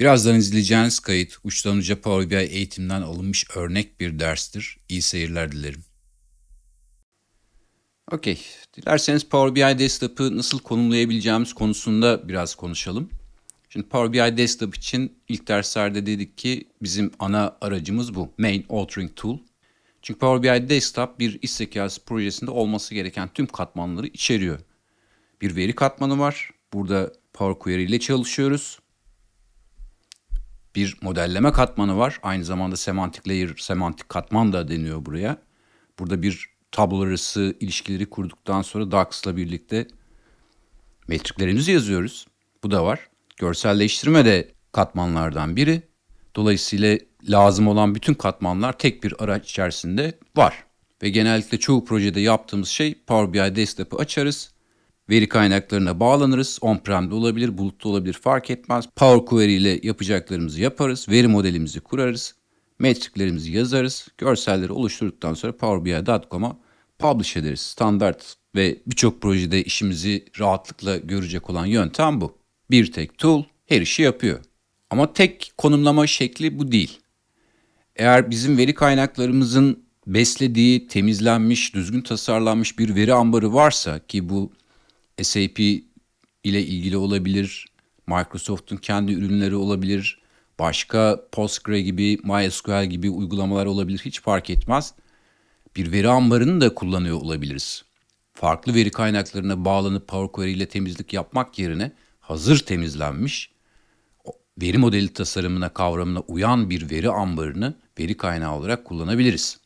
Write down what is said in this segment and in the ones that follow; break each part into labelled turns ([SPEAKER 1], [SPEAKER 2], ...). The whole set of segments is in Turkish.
[SPEAKER 1] Birazdan izleyeceğiniz kayıt uçtan uca Power BI eğitimden alınmış örnek bir derstir. İyi seyirler dilerim. Okey. Dilerseniz Power BI Desktop'ı nasıl konumlayabileceğimiz konusunda biraz konuşalım. Şimdi Power BI Desktop için ilk derslerde dedik ki bizim ana aracımız bu. Main Authoring Tool. Çünkü Power BI Desktop bir iş zekası projesinde olması gereken tüm katmanları içeriyor. Bir veri katmanı var. Burada Power Query ile çalışıyoruz bir modelleme katmanı var. Aynı zamanda semantik layer, semantik katman da deniyor buraya. Burada bir tablo arası ilişkileri kurduktan sonra DAX'la birlikte metriklerimizi yazıyoruz. Bu da var. Görselleştirme de katmanlardan biri. Dolayısıyla lazım olan bütün katmanlar tek bir araç içerisinde var. Ve genellikle çoğu projede yaptığımız şey Power BI Desktop'ı açarız veri kaynaklarına bağlanırız. On-prem'de olabilir, bulutta olabilir fark etmez. Power Query ile yapacaklarımızı yaparız. Veri modelimizi kurarız. Metriklerimizi yazarız. Görselleri oluşturduktan sonra powerbi.com'a publish ederiz. Standart ve birçok projede işimizi rahatlıkla görecek olan yöntem bu. Bir tek tool her işi yapıyor. Ama tek konumlama şekli bu değil. Eğer bizim veri kaynaklarımızın beslediği, temizlenmiş, düzgün tasarlanmış bir veri ambarı varsa ki bu SAP ile ilgili olabilir, Microsoft'un kendi ürünleri olabilir, başka Postgre gibi, MySQL gibi uygulamalar olabilir hiç fark etmez. Bir veri ambarını da kullanıyor olabiliriz. Farklı veri kaynaklarına bağlanıp Power Query ile temizlik yapmak yerine hazır temizlenmiş veri modeli tasarımına kavramına uyan bir veri ambarını veri kaynağı olarak kullanabiliriz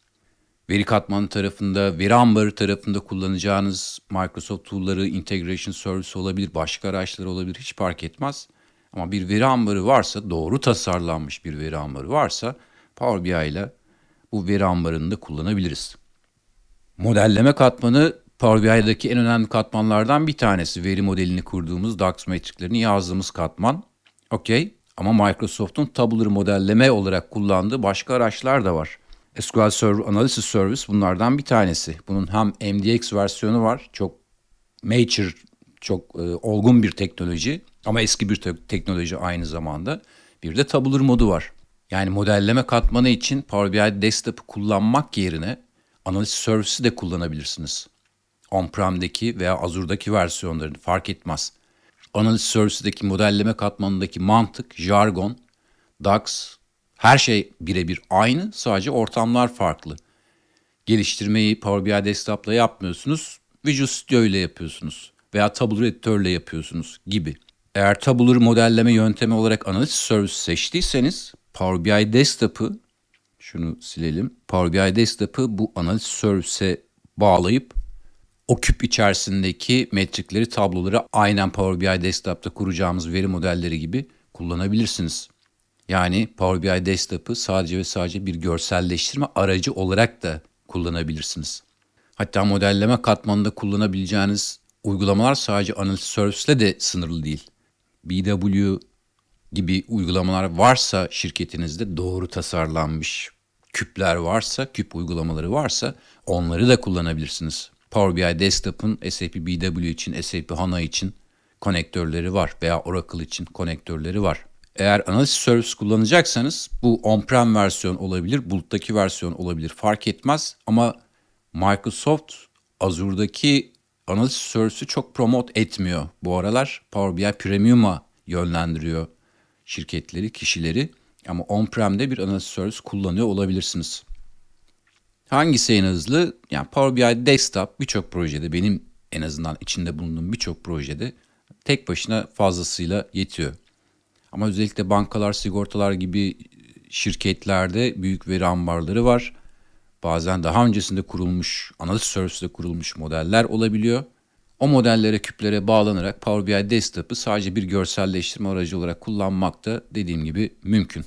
[SPEAKER 1] veri katmanı tarafında, veri ambarı tarafında kullanacağınız Microsoft tool'ları, integration service olabilir, başka araçlar olabilir hiç fark etmez. Ama bir veri ambarı varsa, doğru tasarlanmış bir veri ambarı varsa Power BI ile bu veri ambarını da kullanabiliriz. Modelleme katmanı Power BI'daki en önemli katmanlardan bir tanesi. Veri modelini kurduğumuz DAX metriklerini yazdığımız katman. Okey ama Microsoft'un Tabular modelleme olarak kullandığı başka araçlar da var. SQL Server Analysis Service bunlardan bir tanesi. Bunun hem MDX versiyonu var. Çok mature, çok e, olgun bir teknoloji ama eski bir te- teknoloji aynı zamanda. Bir de Tabler modu var. Yani modelleme katmanı için Power BI Desktop'ı kullanmak yerine analiz servisi de kullanabilirsiniz. On-prem'deki veya Azure'daki versiyonlarını fark etmez. Analiz servisideki modelleme katmanındaki mantık, jargon, DAX, her şey birebir aynı sadece ortamlar farklı. Geliştirmeyi Power BI Desktop'la yapmıyorsunuz. Visual Studio ile yapıyorsunuz veya Tableau editörle yapıyorsunuz gibi. Eğer Tableau modelleme yöntemi olarak analiz servis seçtiyseniz Power BI Desktop'ı şunu silelim. Power BI Desktop'ı bu analiz servise bağlayıp o küp içerisindeki metrikleri, tabloları aynen Power BI Desktop'ta kuracağımız veri modelleri gibi kullanabilirsiniz. Yani Power BI Desktop'ı sadece ve sadece bir görselleştirme aracı olarak da kullanabilirsiniz. Hatta modelleme katmanında kullanabileceğiniz uygulamalar sadece Analytics Service'le de sınırlı değil. BW gibi uygulamalar varsa şirketinizde doğru tasarlanmış küpler varsa, küp uygulamaları varsa onları da kullanabilirsiniz. Power BI Desktop'ın SAP BW için, SAP HANA için konektörleri var veya Oracle için konektörleri var. Eğer analiz servis kullanacaksanız bu on-prem versiyon olabilir, buluttaki versiyon olabilir fark etmez. Ama Microsoft Azure'daki analiz servisi çok promote etmiyor bu aralar. Power BI Premium'a yönlendiriyor şirketleri, kişileri. Ama on-prem'de bir analiz servis kullanıyor olabilirsiniz. Hangisi en hızlı? Yani Power BI Desktop birçok projede benim en azından içinde bulunduğum birçok projede tek başına fazlasıyla yetiyor. Ama özellikle bankalar, sigortalar gibi şirketlerde büyük veri ambarları var. Bazen daha öncesinde kurulmuş, analiz serviste kurulmuş modeller olabiliyor. O modellere, küplere bağlanarak Power BI Desktop'ı sadece bir görselleştirme aracı olarak kullanmak da dediğim gibi mümkün.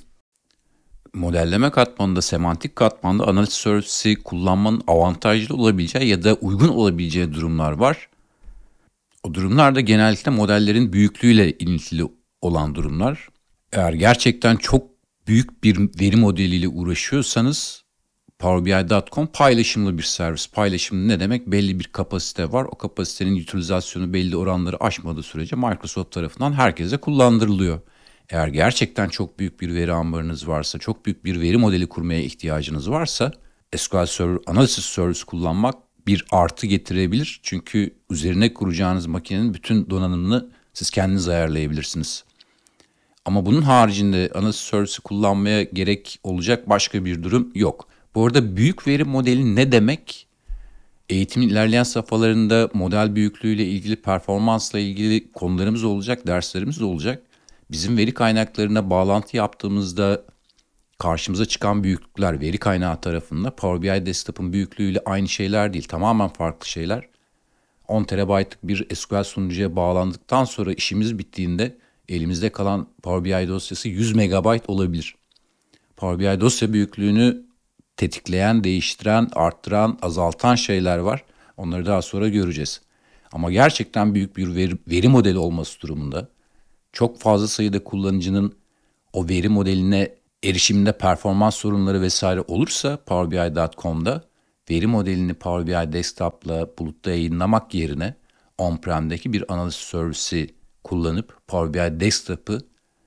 [SPEAKER 1] Modelleme katmanında, semantik katmanda analiz servisi kullanmanın avantajlı olabileceği ya da uygun olabileceği durumlar var. O durumlarda genellikle modellerin büyüklüğüyle ilintili olan durumlar. Eğer gerçekten çok büyük bir veri modeliyle uğraşıyorsanız PowerBI.com paylaşımlı bir servis. Paylaşım ne demek? Belli bir kapasite var. O kapasitenin utilizasyonu belli oranları aşmadığı sürece Microsoft tarafından herkese kullandırılıyor. Eğer gerçekten çok büyük bir veri ambarınız varsa, çok büyük bir veri modeli kurmaya ihtiyacınız varsa SQL Server Analysis Service kullanmak bir artı getirebilir. Çünkü üzerine kuracağınız makinenin bütün donanımını siz kendiniz ayarlayabilirsiniz. Ama bunun haricinde ana Anasource'ı kullanmaya gerek olacak başka bir durum yok. Bu arada büyük veri modeli ne demek? Eğitimin ilerleyen safhalarında model büyüklüğüyle ilgili performansla ilgili konularımız olacak, derslerimiz olacak. Bizim veri kaynaklarına bağlantı yaptığımızda karşımıza çıkan büyüklükler veri kaynağı tarafında Power BI Desktop'ın büyüklüğüyle aynı şeyler değil. Tamamen farklı şeyler. 10 terabaytlık bir SQL sunucuya bağlandıktan sonra işimiz bittiğinde elimizde kalan Power BI dosyası 100 MB olabilir. Power BI dosya büyüklüğünü tetikleyen, değiştiren, arttıran, azaltan şeyler var. Onları daha sonra göreceğiz. Ama gerçekten büyük bir veri, veri modeli olması durumunda çok fazla sayıda kullanıcının o veri modeline erişiminde performans sorunları vesaire olursa PowerBI.com'da veri modelini Power BI Desktop'la bulutta yayınlamak yerine on-prem'deki bir analiz servisi kullanıp Power BI Desktop'ı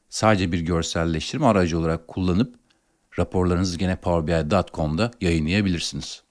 [SPEAKER 1] sadece bir görselleştirme aracı olarak kullanıp raporlarınızı gene powerbi.com'da yayınlayabilirsiniz.